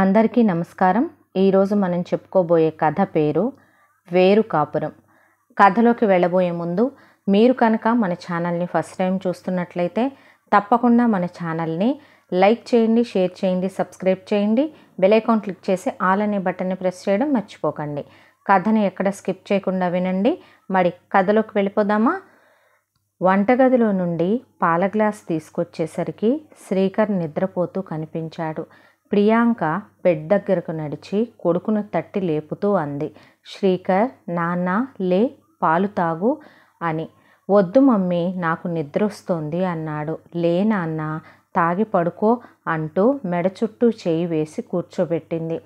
అందరికీ నమస్కారం ఈరోజు మనం చెప్పుకోబోయే కథ పేరు వేరు కాపురం కథలోకి వెళ్ళబోయే ముందు మీరు కనుక మన ఛానల్ని ఫస్ట్ టైం చూస్తున్నట్లయితే తప్పకుండా మన ఛానల్ని లైక్ చేయండి షేర్ చేయండి సబ్స్క్రైబ్ చేయండి బెలైకాన్ క్లిక్ చేసి ఆల్ అనే బటన్ని ప్రెస్ చేయడం మర్చిపోకండి కథని ఎక్కడ స్కిప్ చేయకుండా వినండి మరి కథలోకి వెళ్ళిపోదామా వంటగదిలో నుండి పాల గ్లాస్ తీసుకొచ్చేసరికి శ్రీకర్ నిద్రపోతూ కనిపించాడు ప్రియాంక బెడ్ దగ్గరకు నడిచి కొడుకును తట్టి లేపుతూ అంది శ్రీకర్ నాన్న లే పాలు తాగు అని వద్దు మమ్మీ నాకు నిద్ర వస్తుంది అన్నాడు లే నాన్న తాగి పడుకో అంటూ మెడ చుట్టూ చేయి వేసి కూర్చోబెట్టింది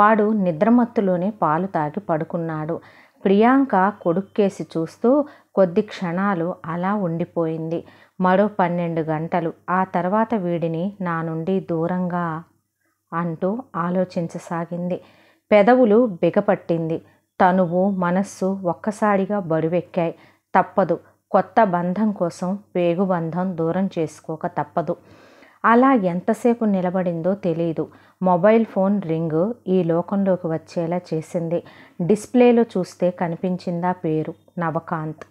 వాడు నిద్రమత్తులోనే పాలు తాగి పడుకున్నాడు ప్రియాంక కొడుక్కేసి చూస్తూ కొద్ది క్షణాలు అలా ఉండిపోయింది మరో పన్నెండు గంటలు ఆ తర్వాత వీడిని నా నుండి దూరంగా అంటూ ఆలోచించసాగింది పెదవులు బిగపట్టింది తనువు మనస్సు ఒక్కసారిగా బరువెక్కాయి తప్పదు కొత్త బంధం కోసం వేగుబంధం దూరం చేసుకోక తప్పదు అలా ఎంతసేపు నిలబడిందో తెలియదు మొబైల్ ఫోన్ రింగ్ ఈ లోకంలోకి వచ్చేలా చేసింది డిస్ప్లేలో చూస్తే కనిపించిందా పేరు నవకాంత్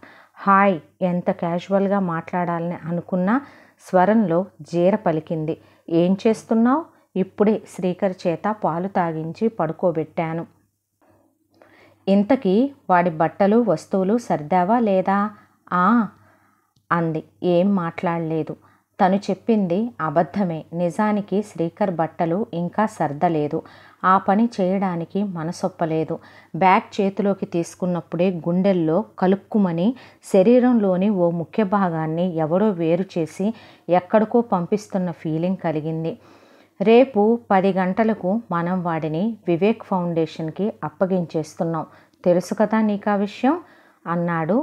హాయ్ ఎంత క్యాజువల్గా మాట్లాడాలని అనుకున్నా స్వరంలో జీర పలికింది ఏం చేస్తున్నావు ఇప్పుడే శ్రీకర్ చేత పాలు తాగించి పడుకోబెట్టాను ఇంతకీ వాడి బట్టలు వస్తువులు సర్దావా లేదా ఆ అంది ఏం మాట్లాడలేదు తను చెప్పింది అబద్ధమే నిజానికి శ్రీకర్ బట్టలు ఇంకా సర్దలేదు ఆ పని చేయడానికి మనసొప్పలేదు బ్యాగ్ చేతిలోకి తీసుకున్నప్పుడే గుండెల్లో కలుక్కుమని శరీరంలోని ఓ ముఖ్య భాగాన్ని ఎవరో వేరు చేసి ఎక్కడికో పంపిస్తున్న ఫీలింగ్ కలిగింది రేపు పది గంటలకు మనం వాడిని వివేక్ ఫౌండేషన్కి అప్పగించేస్తున్నాం తెలుసు కదా నీకు ఆ విషయం అన్నాడు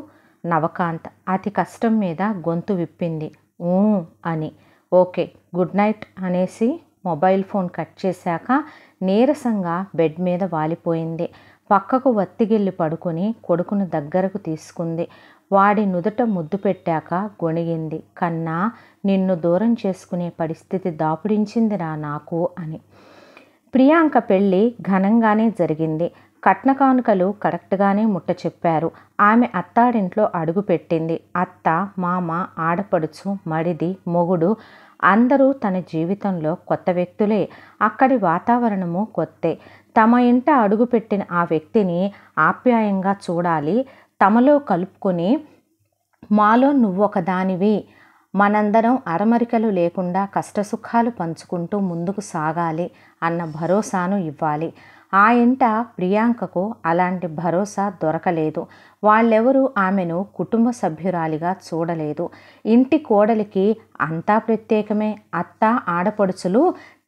నవకాంత్ అతి కష్టం మీద గొంతు విప్పింది ఊ అని ఓకే గుడ్ నైట్ అనేసి మొబైల్ ఫోన్ కట్ చేశాక నీరసంగా బెడ్ మీద వాలిపోయింది పక్కకు వత్తిగిల్లి పడుకొని కొడుకును దగ్గరకు తీసుకుంది వాడి నుదుట ముద్దు పెట్టాక గొణిగింది కన్నా నిన్ను దూరం చేసుకునే పరిస్థితి దాపుడించిందిరా నాకు అని ప్రియాంక పెళ్ళి ఘనంగానే జరిగింది కట్న కానుకలు కరెక్ట్గానే ముట్ట చెప్పారు ఆమె అడుగు అడుగుపెట్టింది అత్త మామ ఆడపడుచు మడిది మొగుడు అందరూ తన జీవితంలో కొత్త వ్యక్తులే అక్కడి వాతావరణము కొత్తే తమ ఇంట అడుగుపెట్టిన ఆ వ్యక్తిని ఆప్యాయంగా చూడాలి తమలో కలుపుకొని మాలో నువ్వొక దానివి మనందరం అరమరికలు లేకుండా కష్టసుఖాలు పంచుకుంటూ ముందుకు సాగాలి అన్న భరోసాను ఇవ్వాలి ఆ ఇంట ప్రియాంకకు అలాంటి భరోసా దొరకలేదు వాళ్ళెవరూ ఆమెను కుటుంబ సభ్యురాలిగా చూడలేదు ఇంటి కోడలికి అంతా ప్రత్యేకమే అత్త ఆడపడుచులు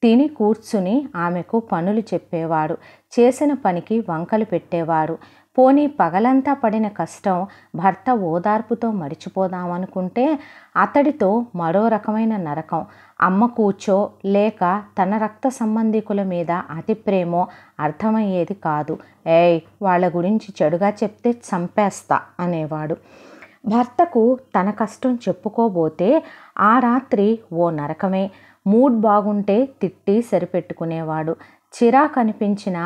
తిని కూర్చుని ఆమెకు పనులు చెప్పేవాడు చేసిన పనికి వంకలు పెట్టేవాడు పోనీ పగలంతా పడిన కష్టం భర్త ఓదార్పుతో మరిచిపోదామనుకుంటే అతడితో మరో రకమైన నరకం అమ్మ కూర్చో లేక తన రక్త సంబంధికుల మీద అతి ప్రేమో అర్థమయ్యేది కాదు ఏయ్ వాళ్ళ గురించి చెడుగా చెప్తే చంపేస్తా అనేవాడు భర్తకు తన కష్టం చెప్పుకోబోతే ఆ రాత్రి ఓ నరకమే మూడ్ బాగుంటే తిట్టి సరిపెట్టుకునేవాడు చిరా కనిపించిన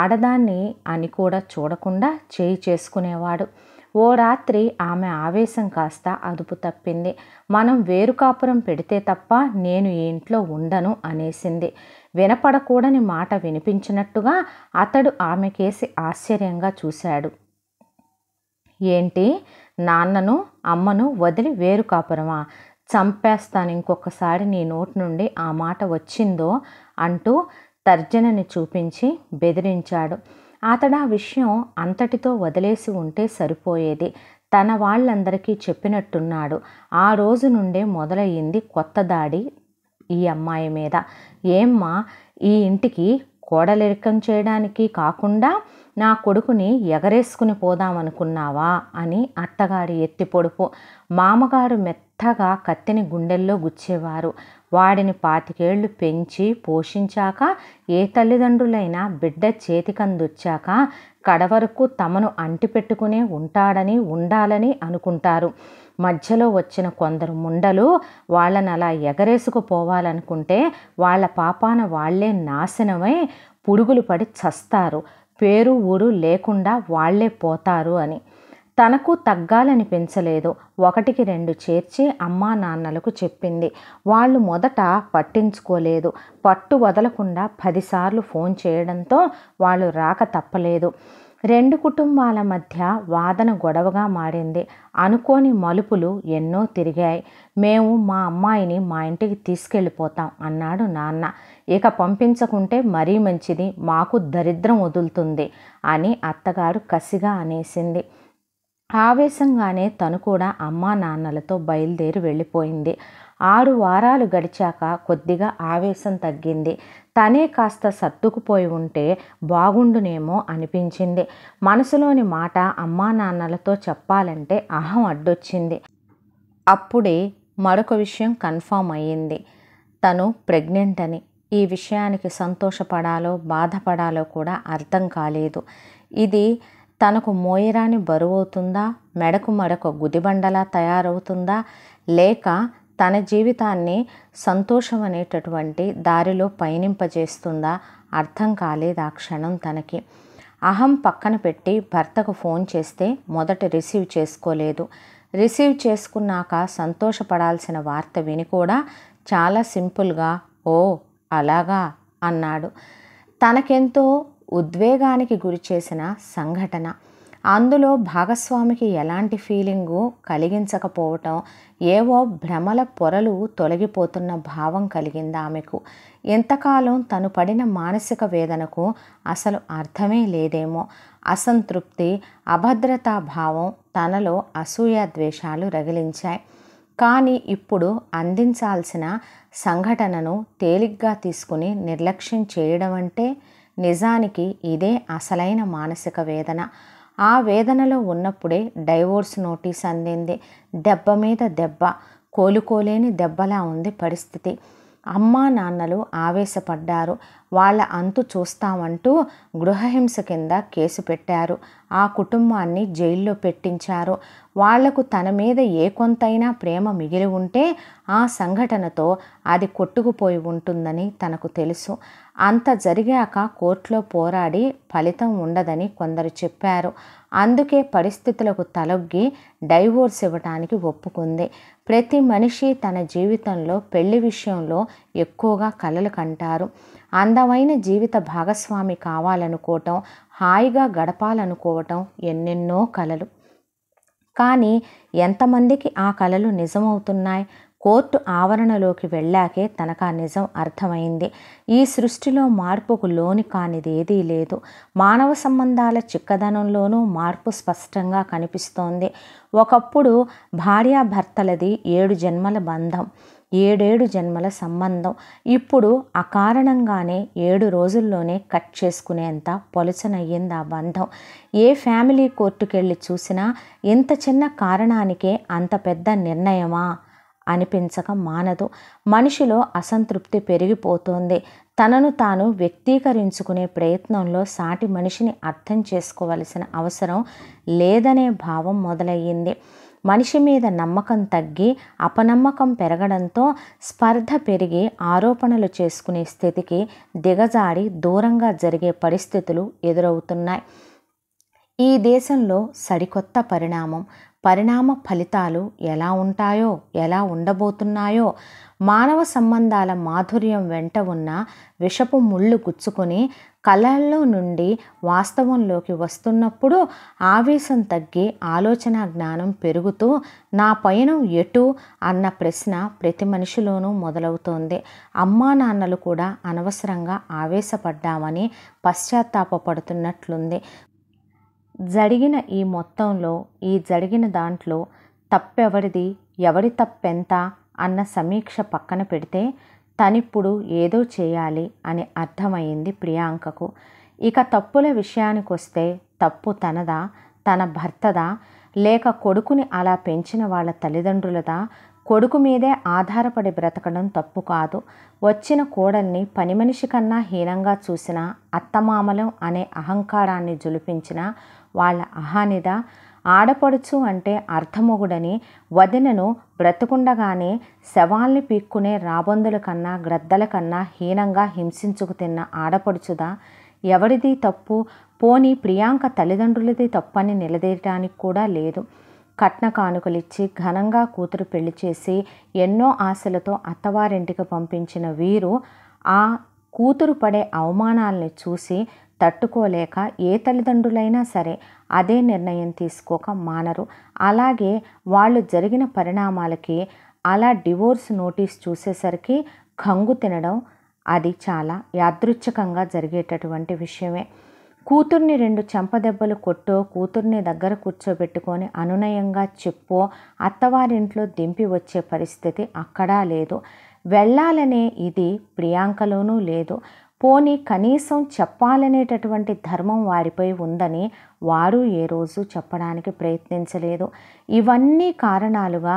ఆడదాన్ని అని కూడా చూడకుండా చేయి చేసుకునేవాడు ఓ రాత్రి ఆమె ఆవేశం కాస్త అదుపు తప్పింది మనం వేరు కాపురం పెడితే తప్ప నేను ఈ ఇంట్లో ఉండను అనేసింది వినపడకూడని మాట వినిపించినట్టుగా అతడు ఆమెకేసి ఆశ్చర్యంగా చూశాడు ఏంటి నాన్నను అమ్మను వదిలి వేరు కాపురమా చంపేస్తాను ఇంకొకసారి నీ నోటి నుండి ఆ మాట వచ్చిందో అంటూ తర్జనని చూపించి బెదిరించాడు అతడు ఆ విషయం అంతటితో వదిలేసి ఉంటే సరిపోయేది తన వాళ్ళందరికీ చెప్పినట్టున్నాడు ఆ రోజు నుండే మొదలయ్యింది కొత్త దాడి ఈ అమ్మాయి మీద ఏమ్మా ఈ ఇంటికి కోడలిరికం చేయడానికి కాకుండా నా కొడుకుని ఎగరేసుకుని పోదామనుకున్నావా అని అత్తగారి ఎత్తి పొడుపు మామగారు మెత్తగా కత్తిని గుండెల్లో గుచ్చేవారు వాడిని పాతికేళ్లు పెంచి పోషించాక ఏ తల్లిదండ్రులైనా బిడ్డ చేతికందొచ్చాక కడవరకు తమను అంటిపెట్టుకునే ఉంటాడని ఉండాలని అనుకుంటారు మధ్యలో వచ్చిన కొందరు ముండలు వాళ్ళని అలా ఎగరేసుకుపోవాలనుకుంటే వాళ్ళ పాపాన వాళ్లే నాశనమై పురుగులు పడి చస్తారు పేరు ఊరు లేకుండా వాళ్లే పోతారు అని తనకు తగ్గాలని పెంచలేదు ఒకటికి రెండు చేర్చి అమ్మా నాన్నలకు చెప్పింది వాళ్ళు మొదట పట్టించుకోలేదు పట్టు వదలకుండా పదిసార్లు ఫోన్ చేయడంతో వాళ్ళు రాక తప్పలేదు రెండు కుటుంబాల మధ్య వాదన గొడవగా మారింది అనుకోని మలుపులు ఎన్నో తిరిగాయి మేము మా అమ్మాయిని మా ఇంటికి తీసుకెళ్ళిపోతాం అన్నాడు నాన్న ఇక పంపించకుంటే మరీ మంచిది మాకు దరిద్రం వదులుతుంది అని అత్తగారు కసిగా అనేసింది ఆవేశంగానే తను కూడా అమ్మా నాన్నలతో బయలుదేరి వెళ్ళిపోయింది ఆరు వారాలు గడిచాక కొద్దిగా ఆవేశం తగ్గింది తనే కాస్త సర్దుకుపోయి ఉంటే బాగుండునేమో అనిపించింది మనసులోని మాట అమ్మా నాన్నలతో చెప్పాలంటే అహం అడ్డొచ్చింది అప్పుడే మరొక విషయం కన్ఫామ్ అయ్యింది తను ప్రెగ్నెంట్ అని ఈ విషయానికి సంతోషపడాలో బాధపడాలో కూడా అర్థం కాలేదు ఇది తనకు మోయరాని బరువవుతుందా మెడకు మడక గుదిబండలా తయారవుతుందా లేక తన జీవితాన్ని సంతోషం అనేటటువంటి దారిలో పయనింపజేస్తుందా అర్థం కాలేదు ఆ క్షణం తనకి అహం పక్కన పెట్టి భర్తకు ఫోన్ చేస్తే మొదట రిసీవ్ చేసుకోలేదు రిసీవ్ చేసుకున్నాక సంతోషపడాల్సిన వార్త విని కూడా చాలా సింపుల్గా ఓ అలాగా అన్నాడు తనకెంతో ఉద్వేగానికి గురిచేసిన సంఘటన అందులో భాగస్వామికి ఎలాంటి ఫీలింగు కలిగించకపోవటం ఏవో భ్రమల పొరలు తొలగిపోతున్న భావం కలిగింది ఆమెకు ఎంతకాలం తను పడిన మానసిక వేదనకు అసలు అర్థమే లేదేమో అసంతృప్తి అభద్రతా భావం తనలో అసూయ ద్వేషాలు రగిలించాయి కానీ ఇప్పుడు అందించాల్సిన సంఘటనను తేలిగ్గా తీసుకుని నిర్లక్ష్యం చేయడం అంటే నిజానికి ఇదే అసలైన మానసిక వేదన ఆ వేదనలో ఉన్నప్పుడే డైవోర్స్ నోటీస్ అందింది దెబ్బ మీద దెబ్బ కోలుకోలేని దెబ్బలా ఉంది పరిస్థితి అమ్మా నాన్నలు ఆవేశపడ్డారు వాళ్ళ అంతు చూస్తామంటూ గృహహింస కింద కేసు పెట్టారు ఆ కుటుంబాన్ని జైల్లో పెట్టించారు వాళ్లకు తన మీద ఏ కొంతైనా ప్రేమ మిగిలి ఉంటే ఆ సంఘటనతో అది కొట్టుకుపోయి ఉంటుందని తనకు తెలుసు అంత జరిగాక కోర్టులో పోరాడి ఫలితం ఉండదని కొందరు చెప్పారు అందుకే పరిస్థితులకు తలొగ్గి డైవోర్స్ ఇవ్వటానికి ఒప్పుకుంది ప్రతి మనిషి తన జీవితంలో పెళ్లి విషయంలో ఎక్కువగా కలలు కంటారు అందమైన జీవిత భాగస్వామి కావాలనుకోవటం హాయిగా గడపాలనుకోవటం ఎన్నెన్నో కలలు కానీ ఎంతమందికి ఆ కళలు నిజమవుతున్నాయి కోర్టు ఆవరణలోకి వెళ్ళాకే తనకు ఆ నిజం అర్థమైంది ఈ సృష్టిలో మార్పుకు లోని కానిది ఏదీ లేదు మానవ సంబంధాల చిక్కదనంలోనూ మార్పు స్పష్టంగా కనిపిస్తోంది ఒకప్పుడు భార్యాభర్తలది ఏడు జన్మల బంధం ఏడేడు జన్మల సంబంధం ఇప్పుడు అకారణంగానే ఏడు రోజుల్లోనే కట్ చేసుకునేంత పొలచనయ్యింది ఆ బంధం ఏ ఫ్యామిలీ కోర్టుకెళ్ళి చూసినా ఇంత చిన్న కారణానికే అంత పెద్ద నిర్ణయమా అనిపించక మానదు మనిషిలో అసంతృప్తి పెరిగిపోతుంది తనను తాను వ్యక్తీకరించుకునే ప్రయత్నంలో సాటి మనిషిని అర్థం చేసుకోవలసిన అవసరం లేదనే భావం మొదలయ్యింది మనిషి మీద నమ్మకం తగ్గి అపనమ్మకం పెరగడంతో స్పర్ధ పెరిగి ఆరోపణలు చేసుకునే స్థితికి దిగజాడి దూరంగా జరిగే పరిస్థితులు ఎదురవుతున్నాయి ఈ దేశంలో సరికొత్త పరిణామం పరిణామ ఫలితాలు ఎలా ఉంటాయో ఎలా ఉండబోతున్నాయో మానవ సంబంధాల మాధుర్యం వెంట ఉన్న విషపు ముళ్ళు గుచ్చుకొని కళల్లో నుండి వాస్తవంలోకి వస్తున్నప్పుడు ఆవేశం తగ్గి ఆలోచన జ్ఞానం పెరుగుతూ నా పయనం ఎటు అన్న ప్రశ్న ప్రతి మనిషిలోనూ మొదలవుతోంది అమ్మా నాన్నలు కూడా అనవసరంగా ఆవేశపడ్డామని పశ్చాత్తాపడుతున్నట్లుంది జరిగిన ఈ మొత్తంలో ఈ జరిగిన దాంట్లో తప్పెవరిది ఎవరి తప్పెంత అన్న సమీక్ష పక్కన పెడితే తనిప్పుడు ఏదో చేయాలి అని అర్థమైంది ప్రియాంకకు ఇక తప్పుల విషయానికొస్తే తప్పు తనదా తన భర్తదా లేక కొడుకుని అలా పెంచిన వాళ్ళ తల్లిదండ్రులదా కొడుకు మీదే ఆధారపడి బ్రతకడం తప్పు కాదు వచ్చిన కోడల్ని పని మనిషి కన్నా హీనంగా చూసిన అత్తమామలం అనే అహంకారాన్ని జులిపించిన వాళ్ళ అహానిద ఆడపడుచు అంటే అర్ధమొగుడని వదినను బ్రతుకుండగానే శవాల్ని పీక్కునే రాబందుల కన్నా గ్రద్దల కన్నా హీనంగా హింసించుకు తిన్న ఆడపడుచుదా ఎవరిది తప్పు పోని ప్రియాంక తల్లిదండ్రులది తప్పని నిలదీయటానికి కూడా లేదు కట్న కానుకలిచ్చి ఘనంగా కూతురు పెళ్లి చేసి ఎన్నో ఆశలతో అత్తవారింటికి పంపించిన వీరు ఆ కూతురు పడే అవమానాలని చూసి తట్టుకోలేక ఏ తల్లిదండ్రులైనా సరే అదే నిర్ణయం తీసుకోక మానరు అలాగే వాళ్ళు జరిగిన పరిణామాలకి అలా డివోర్స్ నోటీస్ చూసేసరికి కంగు తినడం అది చాలా యాదృచ్ఛికంగా జరిగేటటువంటి విషయమే కూతుర్ని రెండు చెంపదెబ్బలు కొట్టో కూతుర్ని దగ్గర కూర్చోబెట్టుకొని అనునయంగా చెప్పో అత్తవారింట్లో దింపి వచ్చే పరిస్థితి అక్కడా లేదు వెళ్ళాలనే ఇది ప్రియాంకలోనూ లేదు పోని కనీసం చెప్పాలనేటటువంటి ధర్మం వారిపై ఉందని వారు ఏ రోజు చెప్పడానికి ప్రయత్నించలేదు ఇవన్నీ కారణాలుగా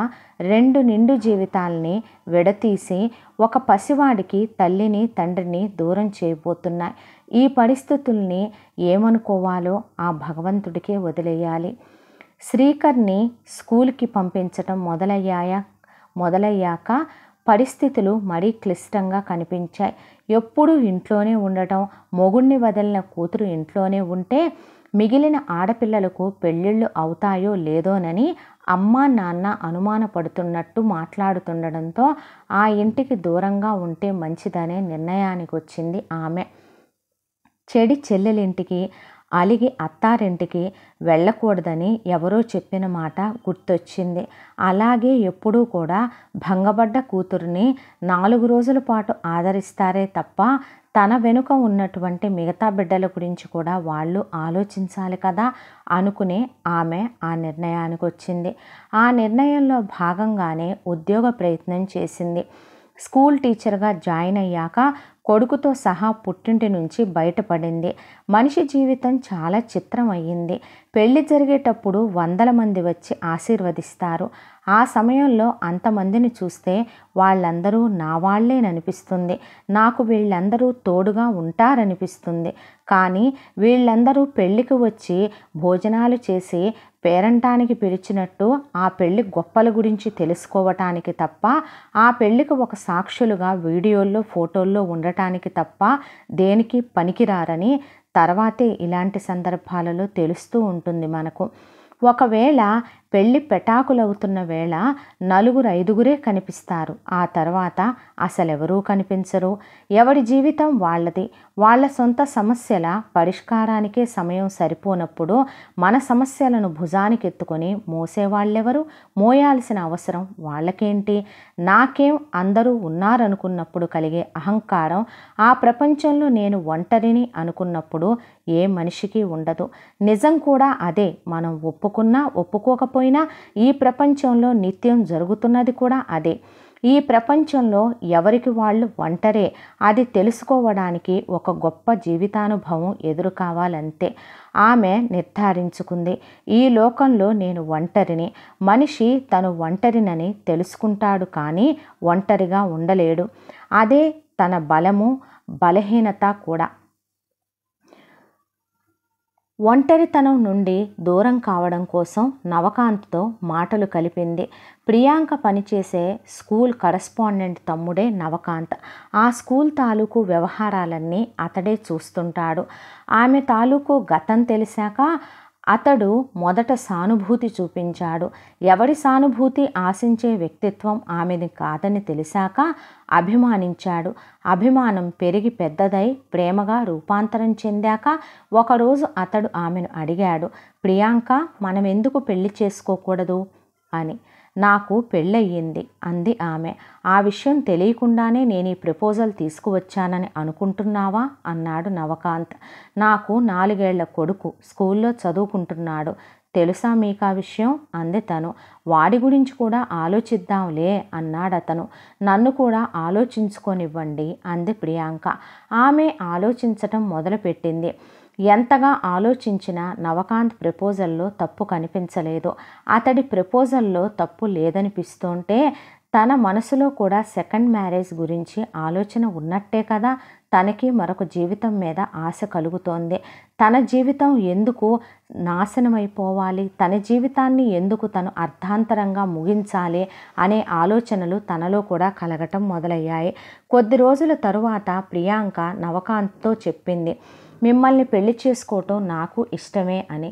రెండు నిండు జీవితాల్ని విడతీసి ఒక పసివాడికి తల్లిని తండ్రిని దూరం చేయబోతున్నాయి ఈ పరిస్థితుల్ని ఏమనుకోవాలో ఆ భగవంతుడికే వదిలేయాలి శ్రీకర్ని స్కూల్కి పంపించటం మొదలయ్యాయా మొదలయ్యాక పరిస్థితులు మరీ క్లిష్టంగా కనిపించాయి ఎప్పుడు ఇంట్లోనే ఉండటం మొగుణ్ణి వదిలిన కూతురు ఇంట్లోనే ఉంటే మిగిలిన ఆడపిల్లలకు పెళ్ళిళ్ళు అవుతాయో లేదోనని అమ్మ నాన్న అనుమానపడుతున్నట్టు మాట్లాడుతుండడంతో ఆ ఇంటికి దూరంగా ఉంటే మంచిదనే నిర్ణయానికి వచ్చింది ఆమె చెడి చెల్లెలింటికి అలిగి అత్తారింటికి వెళ్ళకూడదని ఎవరో చెప్పిన మాట గుర్తొచ్చింది అలాగే ఎప్పుడూ కూడా భంగపడ్డ కూతురిని నాలుగు రోజుల పాటు ఆదరిస్తారే తప్ప తన వెనుక ఉన్నటువంటి మిగతా బిడ్డల గురించి కూడా వాళ్ళు ఆలోచించాలి కదా అనుకుని ఆమె ఆ నిర్ణయానికి వచ్చింది ఆ నిర్ణయంలో భాగంగానే ఉద్యోగ ప్రయత్నం చేసింది స్కూల్ టీచర్గా జాయిన్ అయ్యాక కొడుకుతో సహా పుట్టింటి నుంచి బయటపడింది మనిషి జీవితం చాలా చిత్రం అయ్యింది పెళ్లి జరిగేటప్పుడు వందల మంది వచ్చి ఆశీర్వదిస్తారు ఆ సమయంలో అంతమందిని చూస్తే వాళ్ళందరూ నా వాళ్ళేననిపిస్తుంది నాకు వీళ్ళందరూ తోడుగా ఉంటారనిపిస్తుంది కానీ వీళ్ళందరూ పెళ్ళికి వచ్చి భోజనాలు చేసి పేరంటానికి పిలిచినట్టు ఆ పెళ్లి గొప్పల గురించి తెలుసుకోవటానికి తప్ప ఆ పెళ్లికి ఒక సాక్షులుగా వీడియోల్లో ఫోటోల్లో ఉండటానికి తప్ప దేనికి పనికిరారని తర్వాతే ఇలాంటి సందర్భాలలో తెలుస్తూ ఉంటుంది మనకు ఒకవేళ పెళ్లి పెటాకులవుతున్న వేళ నలుగురు ఐదుగురే కనిపిస్తారు ఆ తర్వాత అసలెవరూ కనిపించరు ఎవడి జీవితం వాళ్ళది వాళ్ళ సొంత సమస్యల పరిష్కారానికే సమయం సరిపోనప్పుడు మన సమస్యలను భుజానికెత్తుకొని మోసేవాళ్ళెవరు మోయాల్సిన అవసరం వాళ్ళకేంటి నాకేం అందరూ ఉన్నారనుకున్నప్పుడు కలిగే అహంకారం ఆ ప్రపంచంలో నేను ఒంటరిని అనుకున్నప్పుడు ఏ మనిషికి ఉండదు నిజం కూడా అదే మనం ఒప్పుకున్నా ఒప్పుకోకపోతే కాకపోయినా ఈ ప్రపంచంలో నిత్యం జరుగుతున్నది కూడా అదే ఈ ప్రపంచంలో ఎవరికి వాళ్ళు ఒంటరే అది తెలుసుకోవడానికి ఒక గొప్ప జీవితానుభవం ఎదురు కావాలంతే ఆమె నిర్ధారించుకుంది ఈ లోకంలో నేను ఒంటరిని మనిషి తను ఒంటరినని తెలుసుకుంటాడు కానీ ఒంటరిగా ఉండలేడు అదే తన బలము బలహీనత కూడా ఒంటరితనం నుండి దూరం కావడం కోసం నవకాంత్తో మాటలు కలిపింది ప్రియాంక పనిచేసే స్కూల్ కరస్పాండెంట్ తమ్ముడే నవకాంత్ ఆ స్కూల్ తాలూకు వ్యవహారాలన్నీ అతడే చూస్తుంటాడు ఆమె తాలూకు గతం తెలిసాక అతడు మొదట సానుభూతి చూపించాడు ఎవడి సానుభూతి ఆశించే వ్యక్తిత్వం ఆమెది కాదని తెలిసాక అభిమానించాడు అభిమానం పెరిగి పెద్దదై ప్రేమగా రూపాంతరం చెందాక ఒకరోజు అతడు ఆమెను అడిగాడు ప్రియాంక మనం ఎందుకు పెళ్లి చేసుకోకూడదు అని నాకు పెళ్ళయ్యింది అంది ఆమె ఆ విషయం తెలియకుండానే నేను ఈ ప్రపోజల్ తీసుకువచ్చానని అనుకుంటున్నావా అన్నాడు నవకాంత్ నాకు నాలుగేళ్ల కొడుకు స్కూల్లో చదువుకుంటున్నాడు తెలుసా మీకు ఆ విషయం అంది తను వాడి గురించి కూడా ఆలోచిద్దాంలే అన్నాడతను నన్ను కూడా ఆలోచించుకొనివ్వండి అంది ప్రియాంక ఆమె ఆలోచించటం మొదలుపెట్టింది ఎంతగా ఆలోచించినా నవకాంత్ ప్రపోజల్లో తప్పు కనిపించలేదు అతడి ప్రపోజల్లో తప్పు లేదనిపిస్తుంటే తన మనసులో కూడా సెకండ్ మ్యారేజ్ గురించి ఆలోచన ఉన్నట్టే కదా తనకి మరొక జీవితం మీద ఆశ కలుగుతోంది తన జీవితం ఎందుకు నాశనమైపోవాలి తన జీవితాన్ని ఎందుకు తను అర్థాంతరంగా ముగించాలి అనే ఆలోచనలు తనలో కూడా కలగటం మొదలయ్యాయి కొద్ది రోజుల తరువాత ప్రియాంక నవకాంత్తో చెప్పింది మిమ్మల్ని పెళ్లి చేసుకోవటం నాకు ఇష్టమే అని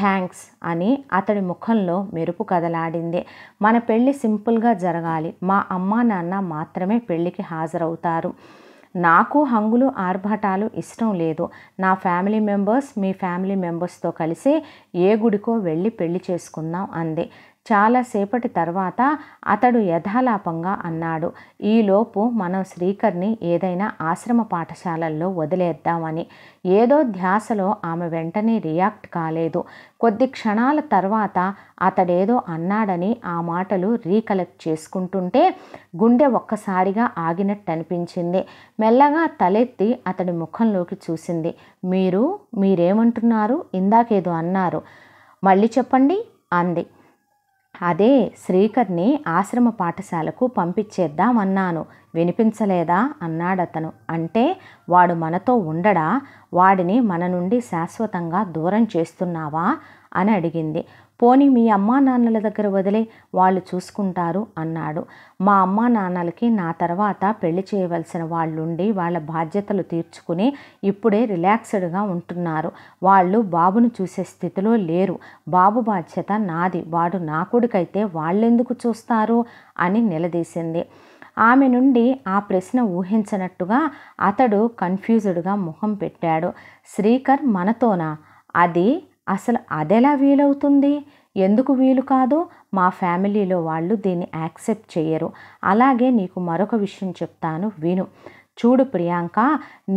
థ్యాంక్స్ అని అతడి ముఖంలో మెరుపు కదలాడింది మన పెళ్ళి సింపుల్గా జరగాలి మా అమ్మా నాన్న మాత్రమే పెళ్ళికి హాజరవుతారు నాకు హంగులు ఆర్భాటాలు ఇష్టం లేదు నా ఫ్యామిలీ మెంబర్స్ మీ ఫ్యామిలీ మెంబర్స్తో కలిసి ఏ గుడికో వెళ్ళి పెళ్లి చేసుకుందాం అంది చాలాసేపటి తర్వాత అతడు యథాలాపంగా అన్నాడు ఈలోపు మనం శ్రీకర్ని ఏదైనా ఆశ్రమ పాఠశాలల్లో వదిలేద్దామని ఏదో ధ్యాసలో ఆమె వెంటనే రియాక్ట్ కాలేదు కొద్ది క్షణాల తర్వాత అతడేదో అన్నాడని ఆ మాటలు రీకలెక్ట్ చేసుకుంటుంటే గుండె ఒక్కసారిగా ఆగినట్టు అనిపించింది మెల్లగా తలెత్తి అతడి ముఖంలోకి చూసింది మీరు మీరేమంటున్నారు ఇందాకేదో అన్నారు మళ్ళీ చెప్పండి అంది అదే శ్రీకర్ని ఆశ్రమ పాఠశాలకు పంపించేద్దామన్నాను వినిపించలేదా అన్నాడతను అంటే వాడు మనతో ఉండడా వాడిని మన నుండి శాశ్వతంగా దూరం చేస్తున్నావా అని అడిగింది పోని మీ అమ్మా నాన్నల దగ్గర వదిలే వాళ్ళు చూసుకుంటారు అన్నాడు మా అమ్మా నాన్నలకి నా తర్వాత పెళ్లి చేయవలసిన వాళ్ళుండి వాళ్ళ బాధ్యతలు తీర్చుకుని ఇప్పుడే రిలాక్స్డ్గా ఉంటున్నారు వాళ్ళు బాబును చూసే స్థితిలో లేరు బాబు బాధ్యత నాది వాడు నా కొడుకైతే వాళ్ళెందుకు చూస్తారు అని నిలదీసింది ఆమె నుండి ఆ ప్రశ్న ఊహించినట్టుగా అతడు కన్ఫ్యూజ్డ్గా ముఖం పెట్టాడు శ్రీకర్ మనతోనా అది అసలు అదెలా వీలవుతుంది ఎందుకు వీలు కాదో మా ఫ్యామిలీలో వాళ్ళు దీన్ని యాక్సెప్ట్ చేయరు అలాగే నీకు మరొక విషయం చెప్తాను విను చూడు ప్రియాంక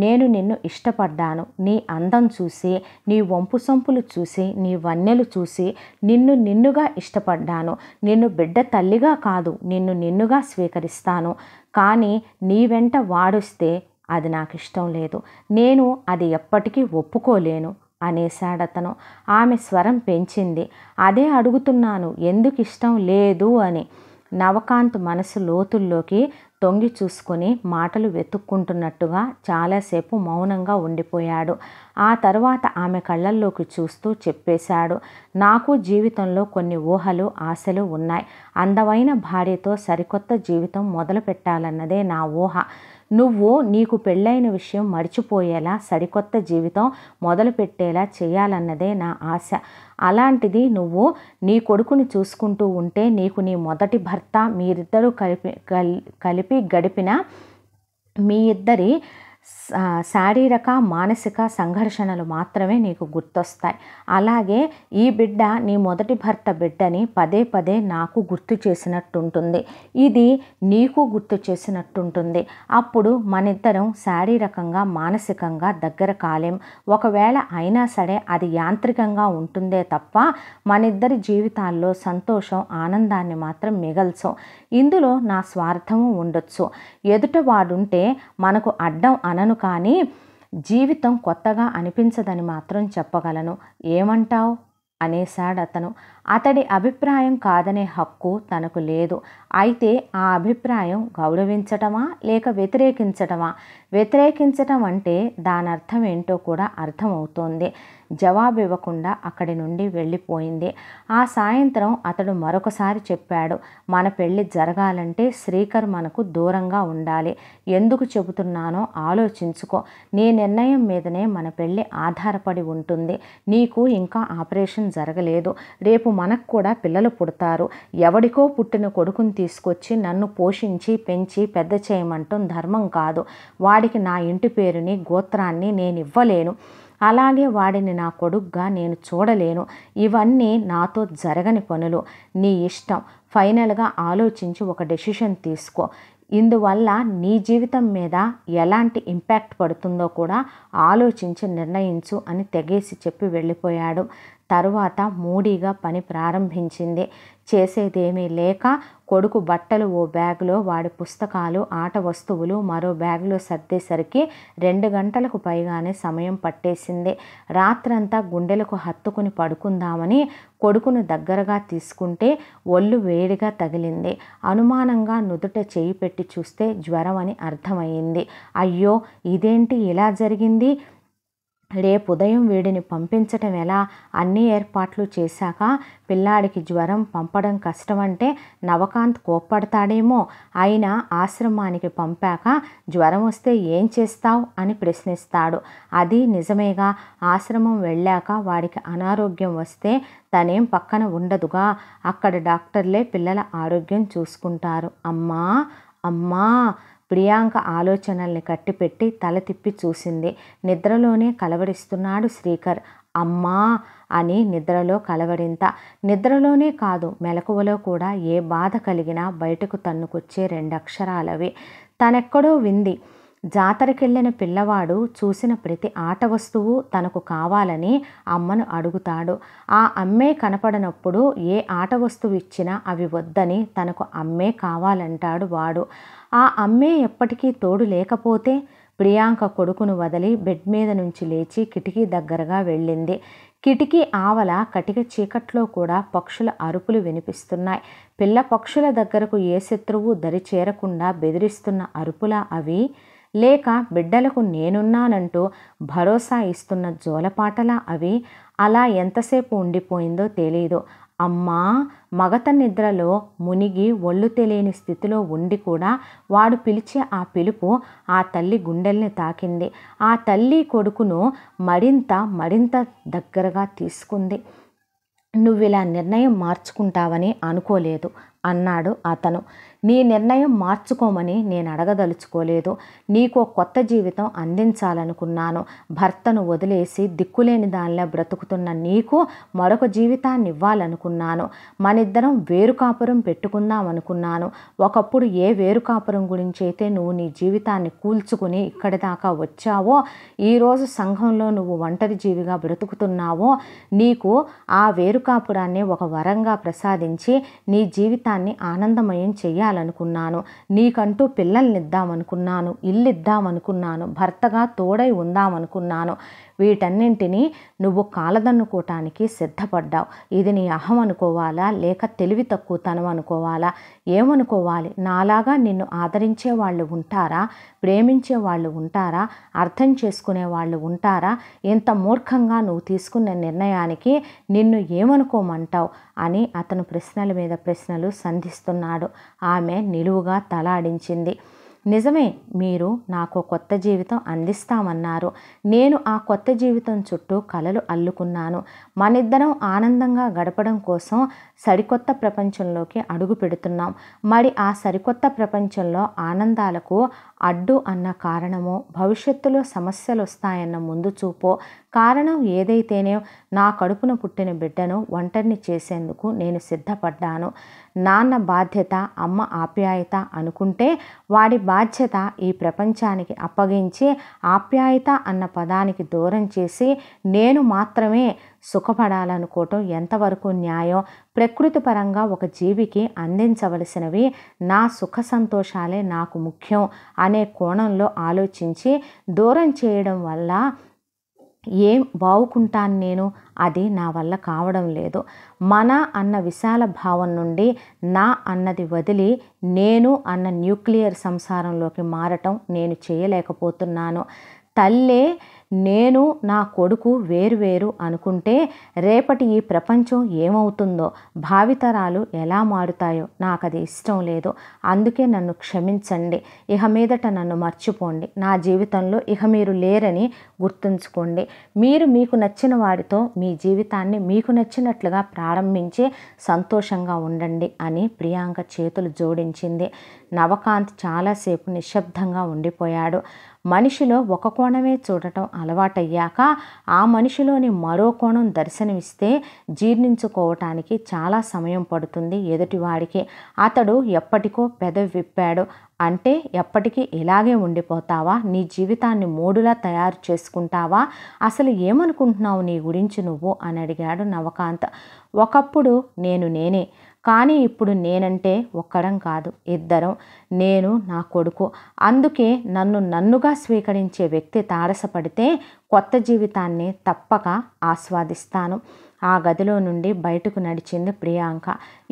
నేను నిన్ను ఇష్టపడ్డాను నీ అందం చూసి నీ వంపు సొంపులు చూసి నీ వన్నెలు చూసి నిన్ను నిన్నుగా ఇష్టపడ్డాను నిన్ను బిడ్డ తల్లిగా కాదు నిన్ను నిన్నుగా స్వీకరిస్తాను కానీ నీ వెంట వాడొస్తే అది నాకు ఇష్టం లేదు నేను అది ఎప్పటికీ ఒప్పుకోలేను అనేశాడతను ఆమె స్వరం పెంచింది అదే అడుగుతున్నాను ఎందుకు ఇష్టం లేదు అని నవకాంత్ మనసు లోతుల్లోకి తొంగి చూసుకొని మాటలు వెతుక్కుంటున్నట్టుగా చాలాసేపు మౌనంగా ఉండిపోయాడు ఆ తర్వాత ఆమె కళ్ళల్లోకి చూస్తూ చెప్పేశాడు నాకు జీవితంలో కొన్ని ఊహలు ఆశలు ఉన్నాయి అందమైన భార్యతో సరికొత్త జీవితం మొదలు పెట్టాలన్నదే నా ఊహ నువ్వు నీకు పెళ్ళైన విషయం మర్చిపోయేలా సరికొత్త జీవితం మొదలుపెట్టేలా చేయాలన్నదే నా ఆశ అలాంటిది నువ్వు నీ కొడుకుని చూసుకుంటూ ఉంటే నీకు నీ మొదటి భర్త మీరిద్దరూ కలిపి కలిపి గడిపిన మీ ఇద్దరి శారీరక మానసిక సంఘర్షణలు మాత్రమే నీకు గుర్తొస్తాయి అలాగే ఈ బిడ్డ నీ మొదటి భర్త బిడ్డని పదే పదే నాకు గుర్తు చేసినట్టుంటుంది ఇది నీకు గుర్తు చేసినట్టుంటుంది అప్పుడు మనిద్దరం శారీరకంగా మానసికంగా దగ్గర కాలేం ఒకవేళ అయినా సరే అది యాంత్రికంగా ఉంటుందే తప్ప మనిద్దరి జీవితాల్లో సంతోషం ఆనందాన్ని మాత్రం మిగల్చం ఇందులో నా స్వార్థము ఉండొచ్చు ఎదుట వాడుంటే మనకు అడ్డం అనను కానీ జీవితం కొత్తగా అనిపించదని మాత్రం చెప్పగలను ఏమంటావు అనేశాడతను అతడి అభిప్రాయం కాదనే హక్కు తనకు లేదు అయితే ఆ అభిప్రాయం గౌరవించటమా లేక వ్యతిరేకించటమా వ్యతిరేకించటం అంటే దాని అర్థం ఏంటో కూడా అర్థమవుతోంది జవాబు ఇవ్వకుండా అక్కడి నుండి వెళ్ళిపోయింది ఆ సాయంత్రం అతడు మరొకసారి చెప్పాడు మన పెళ్ళి జరగాలంటే శ్రీకర్ మనకు దూరంగా ఉండాలి ఎందుకు చెబుతున్నానో ఆలోచించుకో నీ నిర్ణయం మీదనే మన పెళ్ళి ఆధారపడి ఉంటుంది నీకు ఇంకా ఆపరేషన్ జరగలేదు రేపు మనకు కూడా పిల్లలు పుడతారు ఎవడికో పుట్టిన కొడుకుని తీసుకొచ్చి నన్ను పోషించి పెంచి పెద్ద చేయమంటం ధర్మం కాదు వాడికి నా ఇంటి పేరుని గోత్రాన్ని నేను ఇవ్వలేను అలాగే వాడిని నా కొడుగ్గా నేను చూడలేను ఇవన్నీ నాతో జరగని పనులు నీ ఇష్టం ఫైనల్గా ఆలోచించి ఒక డెసిషన్ తీసుకో ఇందువల్ల నీ జీవితం మీద ఎలాంటి ఇంపాక్ట్ పడుతుందో కూడా ఆలోచించి నిర్ణయించు అని తెగేసి చెప్పి వెళ్ళిపోయాడు తరువాత మూడీగా పని ప్రారంభించింది చేసేదేమీ లేక కొడుకు బట్టలు ఓ బ్యాగ్లో వాడి పుస్తకాలు ఆట వస్తువులు మరో బ్యాగులో సర్దేసరికి రెండు గంటలకు పైగానే సమయం పట్టేసింది రాత్రంతా గుండెలకు హత్తుకుని పడుకుందామని కొడుకును దగ్గరగా తీసుకుంటే ఒళ్ళు వేడిగా తగిలింది అనుమానంగా నుదుట చేయి పెట్టి చూస్తే జ్వరం అని అర్థమైంది అయ్యో ఇదేంటి ఇలా జరిగింది రేపు ఉదయం వీడిని పంపించటం ఎలా అన్ని ఏర్పాట్లు చేశాక పిల్లాడికి జ్వరం పంపడం కష్టమంటే నవకాంత్ కోప్పడతాడేమో అయినా ఆశ్రమానికి పంపాక జ్వరం వస్తే ఏం చేస్తావు అని ప్రశ్నిస్తాడు అది నిజమేగా ఆశ్రమం వెళ్ళాక వాడికి అనారోగ్యం వస్తే తనేం పక్కన ఉండదుగా అక్కడ డాక్టర్లే పిల్లల ఆరోగ్యం చూసుకుంటారు అమ్మా అమ్మా ప్రియాంక ఆలోచనల్ని కట్టిపెట్టి తల తిప్పి చూసింది నిద్రలోనే కలవడిస్తున్నాడు శ్రీకర్ అమ్మా అని నిద్రలో కలవడింత నిద్రలోనే కాదు మెలకువలో కూడా ఏ బాధ కలిగినా బయటకు తన్నుకొచ్చే రెండక్షరాలవి తనెక్కడో వింది జాతరకెళ్ళిన పిల్లవాడు చూసిన ప్రతి ఆట వస్తువు తనకు కావాలని అమ్మను అడుగుతాడు ఆ అమ్మే కనపడనప్పుడు ఏ ఆట వస్తువు ఇచ్చినా అవి వద్దని తనకు అమ్మే కావాలంటాడు వాడు ఆ అమ్మే ఎప్పటికీ తోడు లేకపోతే ప్రియాంక కొడుకును వదిలి బెడ్ మీద నుంచి లేచి కిటికీ దగ్గరగా వెళ్ళింది కిటికీ ఆవల కటిక చీకట్లో కూడా పక్షుల అరుపులు వినిపిస్తున్నాయి పిల్ల పక్షుల దగ్గరకు ఏ శత్రువు దరి చేరకుండా బెదిరిస్తున్న అరుపులా అవి లేక బిడ్డలకు నేనున్నానంటూ భరోసా ఇస్తున్న జోలపాటలా అవి అలా ఎంతసేపు ఉండిపోయిందో తెలియదు అమ్మా మగత నిద్రలో మునిగి ఒళ్ళు తెలియని స్థితిలో ఉండి కూడా వాడు పిలిచే ఆ పిలుపు ఆ తల్లి గుండెల్ని తాకింది ఆ తల్లి కొడుకును మరింత మరింత దగ్గరగా తీసుకుంది నువ్వు ఇలా నిర్ణయం మార్చుకుంటావని అనుకోలేదు అన్నాడు అతను నీ నిర్ణయం మార్చుకోమని నేను అడగదలుచుకోలేదు నీకు కొత్త జీవితం అందించాలనుకున్నాను భర్తను వదిలేసి దిక్కులేని దానిలో బ్రతుకుతున్న నీకు మరొక జీవితాన్ని ఇవ్వాలనుకున్నాను మనిద్దరం వేరు కాపురం పెట్టుకుందాం అనుకున్నాను ఒకప్పుడు ఏ వేరు కాపురం గురించి అయితే నువ్వు నీ జీవితాన్ని కూల్చుకుని ఇక్కడి దాకా వచ్చావో ఈరోజు సంఘంలో నువ్వు ఒంటరి జీవిగా బ్రతుకుతున్నావో నీకు ఆ వేరు కాపురాన్ని ఒక వరంగా ప్రసాదించి నీ జీవితాన్ని ఆనందమయం చేయాలి చేయాలనుకున్నాను నీకంటూ పిల్లల్ని ఇద్దామనుకున్నాను ఇల్లు ఇద్దామనుకున్నాను భర్తగా తోడై ఉందామనుకున్నాను వీటన్నింటినీ నువ్వు కాలదన్నుకోవటానికి సిద్ధపడ్డావు ఇది నీ అహం అనుకోవాలా లేక తెలివి తక్కువతనం అనుకోవాలా ఏమనుకోవాలి నాలాగా నిన్ను ఆదరించే వాళ్ళు ఉంటారా ప్రేమించే వాళ్ళు ఉంటారా అర్థం చేసుకునే వాళ్ళు ఉంటారా ఇంత మూర్ఖంగా నువ్వు తీసుకున్న నిర్ణయానికి నిన్ను ఏమనుకోమంటావు అని అతను ప్రశ్నల మీద ప్రశ్నలు సంధిస్తున్నాడు ఆమె నిలువుగా తలాడించింది నిజమే మీరు నాకు కొత్త జీవితం అందిస్తామన్నారు నేను ఆ కొత్త జీవితం చుట్టూ కలలు అల్లుకున్నాను మనిద్దరం ఆనందంగా గడపడం కోసం సరికొత్త ప్రపంచంలోకి అడుగు పెడుతున్నాం మరి ఆ సరికొత్త ప్రపంచంలో ఆనందాలకు అడ్డు అన్న కారణమో భవిష్యత్తులో సమస్యలు వస్తాయన్న ముందు చూపో కారణం ఏదైతేనే నా కడుపున పుట్టిన బిడ్డను ఒంటరిని చేసేందుకు నేను సిద్ధపడ్డాను నాన్న బాధ్యత అమ్మ ఆప్యాయత అనుకుంటే వాడి బాధ్యత ఈ ప్రపంచానికి అప్పగించి ఆప్యాయత అన్న పదానికి దూరం చేసి నేను మాత్రమే సుఖపడాలనుకోవటం ఎంతవరకు న్యాయం ప్రకృతి పరంగా ఒక జీవికి అందించవలసినవి నా సుఖ సంతోషాలే నాకు ముఖ్యం అనే కోణంలో ఆలోచించి దూరం చేయడం వల్ల ఏం బావుకుంటాను నేను అది నా వల్ల కావడం లేదు మన అన్న విశాల భావం నుండి నా అన్నది వదిలి నేను అన్న న్యూక్లియర్ సంసారంలోకి మారటం నేను చేయలేకపోతున్నాను తల్లే నేను నా కొడుకు వేరువేరు అనుకుంటే రేపటి ఈ ప్రపంచం ఏమవుతుందో భావితరాలు ఎలా మారుతాయో నాకు అది ఇష్టం లేదు అందుకే నన్ను క్షమించండి ఇక మీదట నన్ను మర్చిపోండి నా జీవితంలో ఇక మీరు లేరని గుర్తుంచుకోండి మీరు మీకు నచ్చిన వారితో మీ జీవితాన్ని మీకు నచ్చినట్లుగా ప్రారంభించి సంతోషంగా ఉండండి అని ప్రియాంక చేతులు జోడించింది నవకాంత్ చాలాసేపు నిశ్శబ్దంగా ఉండిపోయాడు మనిషిలో ఒక కోణమే చూడటం అలవాటయ్యాక ఆ మనిషిలోని మరో కోణం దర్శనమిస్తే జీర్ణించుకోవటానికి చాలా సమయం పడుతుంది ఎదుటివాడికి అతడు ఎప్పటికో పెదవి విప్పాడు అంటే ఎప్పటికీ ఇలాగే ఉండిపోతావా నీ జీవితాన్ని మూడులా తయారు చేసుకుంటావా అసలు ఏమనుకుంటున్నావు నీ గురించి నువ్వు అని అడిగాడు నవకాంత్ ఒకప్పుడు నేను నేనే కానీ ఇప్పుడు నేనంటే ఒక్కడం కాదు ఇద్దరం నేను నా కొడుకు అందుకే నన్ను నన్నుగా స్వీకరించే వ్యక్తి తారసపడితే కొత్త జీవితాన్ని తప్పక ఆస్వాదిస్తాను ఆ గదిలో నుండి బయటకు నడిచింది ప్రియాంక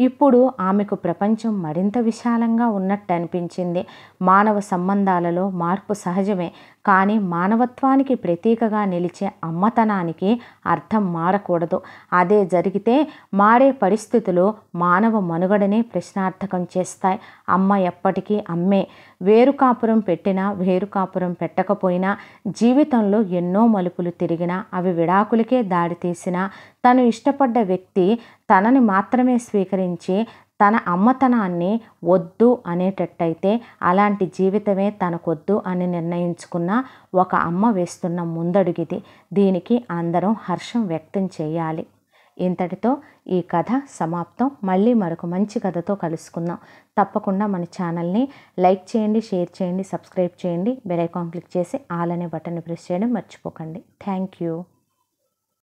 ఇప్పుడు ఆమెకు ప్రపంచం మరింత విశాలంగా ఉన్నట్టు అనిపించింది మానవ సంబంధాలలో మార్పు సహజమే కానీ మానవత్వానికి ప్రతీకగా నిలిచే అమ్మతనానికి అర్థం మారకూడదు అదే జరిగితే మారే పరిస్థితులు మానవ మనుగడనే ప్రశ్నార్థకం చేస్తాయి అమ్మ ఎప్పటికీ అమ్మే వేరు కాపురం పెట్టినా వేరు కాపురం పెట్టకపోయినా జీవితంలో ఎన్నో మలుపులు తిరిగినా అవి విడాకులకే తీసినా తను ఇష్టపడ్డ వ్యక్తి తనని మాత్రమే స్వీకరించి తన అమ్మతనాన్ని వద్దు అనేటట్టయితే అలాంటి జీవితమే తనకొద్దు అని నిర్ణయించుకున్న ఒక అమ్మ వేస్తున్న ముందడుగిది దీనికి అందరం హర్షం వ్యక్తం చేయాలి ఇంతటితో ఈ కథ సమాప్తం మళ్ళీ మరొక మంచి కథతో కలుసుకుందాం తప్పకుండా మన ఛానల్ని లైక్ చేయండి షేర్ చేయండి సబ్స్క్రైబ్ చేయండి బెల్ ఐకాన్ క్లిక్ చేసి ఆల్ అనే బటన్ని ప్రెస్ చేయడం మర్చిపోకండి థ్యాంక్ యూ